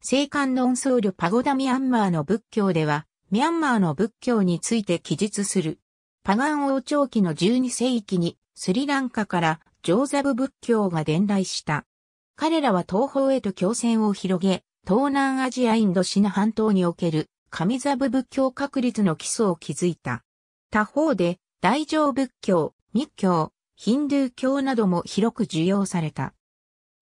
聖観論僧侶パゴダミャンマーの仏教では、ミャンマーの仏教について記述する。パガン王朝期の12世紀にスリランカからジョーザブ仏教が伝来した。彼らは東方へと共戦を広げ、東南アジアインドシナ半島における神座部仏教確立の基礎を築いた。他方で大乗仏教、密教、ヒンドゥー教なども広く受容された。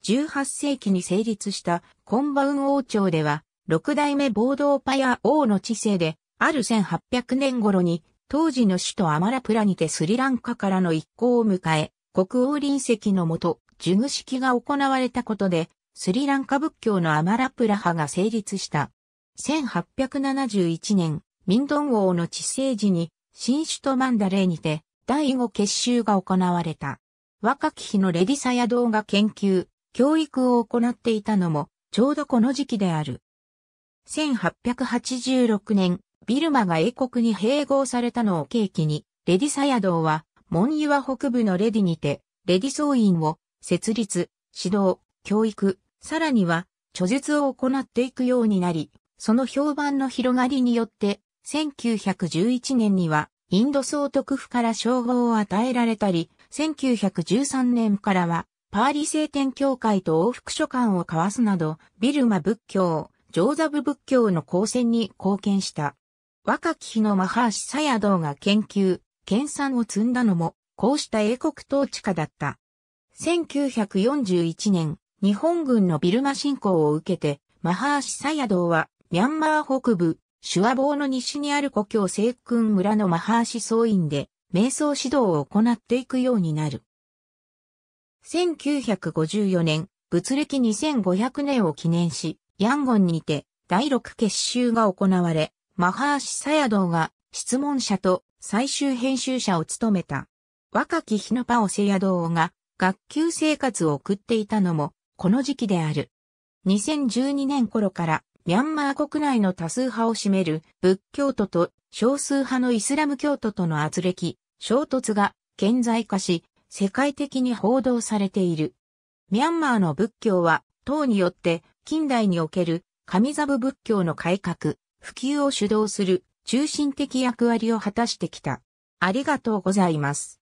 18世紀に成立したコンバウン王朝では、六代目ボードーパヤ王の治世で、ある1800年頃に、当時の首都アマラプラにてスリランカからの一行を迎え、国王臨席のもと、授具式が行われたことで、スリランカ仏教のアマラプラ派が成立した。1871年、ミンドン王の治世時に、新首都マンダレーにて、第5結集が行われた。若き日のレディサヤ動画研究、教育を行っていたのも、ちょうどこの時期である。1886年、ビルマが英国に併合されたのを契機に、レディサヤドーは、モンユア北部のレディにて、レディ総員を設立、指導、教育、さらには、著述を行っていくようになり、その評判の広がりによって、1911年には、インド総督府から称号を与えられたり、1913年からは、パーリ聖典教会と往復書簡を交わすなど、ビルマ仏教、ジョーザブ仏教の光線に貢献した。若き日のマハーシ・サヤドーが研究、研鑽を積んだのも、こうした英国統治下だった。1941年、日本軍のビルマ侵攻を受けて、マハーシ・サヤドーは、ミャンマー北部、シュワボーの西にある故郷聖君村のマハーシ総院で、瞑想指導を行っていくようになる。1954年、物歴2500年を記念し、ヤンゴンにて第6結集が行われ、マハーシ・サヤドーが質問者と最終編集者を務めた。若きヒノパオ・セヤドーが学級生活を送っていたのもこの時期である。2012年頃からミャンマー国内の多数派を占める仏教徒と少数派のイスラム教徒との圧力、衝突が顕在化し、世界的に報道されている。ミャンマーの仏教は、党によって近代における神座部仏教の改革、普及を主導する中心的役割を果たしてきた。ありがとうございます。